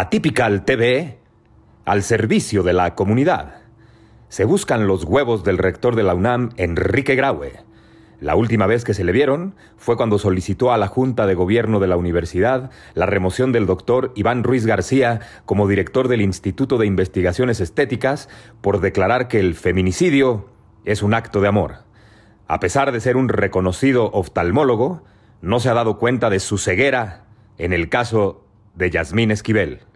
Atypical TV al servicio de la comunidad. Se buscan los huevos del rector de la UNAM, Enrique Graue. La última vez que se le vieron fue cuando solicitó a la Junta de Gobierno de la Universidad la remoción del doctor Iván Ruiz García como director del Instituto de Investigaciones Estéticas por declarar que el feminicidio es un acto de amor. A pesar de ser un reconocido oftalmólogo, no se ha dado cuenta de su ceguera en el caso de Yasmín Esquivel.